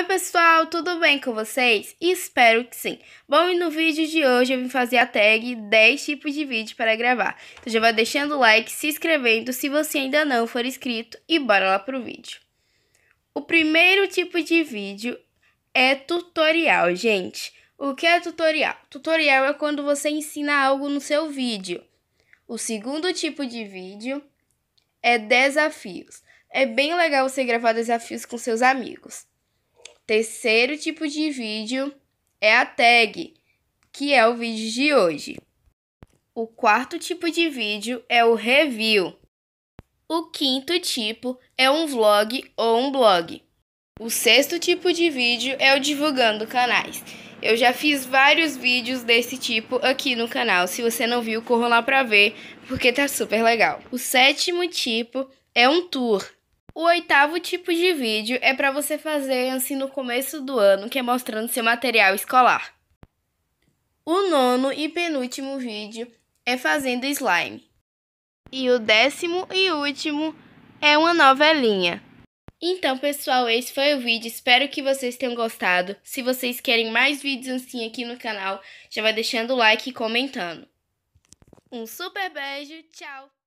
Oi pessoal, tudo bem com vocês? Espero que sim. Bom, e no vídeo de hoje eu vim fazer a tag 10 tipos de vídeo para gravar. Então já vai deixando o like, se inscrevendo se você ainda não for inscrito e bora lá pro vídeo. O primeiro tipo de vídeo é tutorial, gente. O que é tutorial? Tutorial é quando você ensina algo no seu vídeo. O segundo tipo de vídeo é desafios. É bem legal você gravar desafios com seus amigos. Terceiro tipo de vídeo é a tag, que é o vídeo de hoje. O quarto tipo de vídeo é o review. O quinto tipo é um vlog ou um blog. O sexto tipo de vídeo é o divulgando canais. Eu já fiz vários vídeos desse tipo aqui no canal. Se você não viu, corra lá pra ver, porque tá super legal. O sétimo tipo é um tour, o oitavo tipo de vídeo é para você fazer assim no começo do ano, que é mostrando seu material escolar. O nono e penúltimo vídeo é fazendo slime. E o décimo e último é uma novelinha. Então, pessoal, esse foi o vídeo. Espero que vocês tenham gostado. Se vocês querem mais vídeos assim aqui no canal, já vai deixando o like e comentando. Um super beijo, tchau!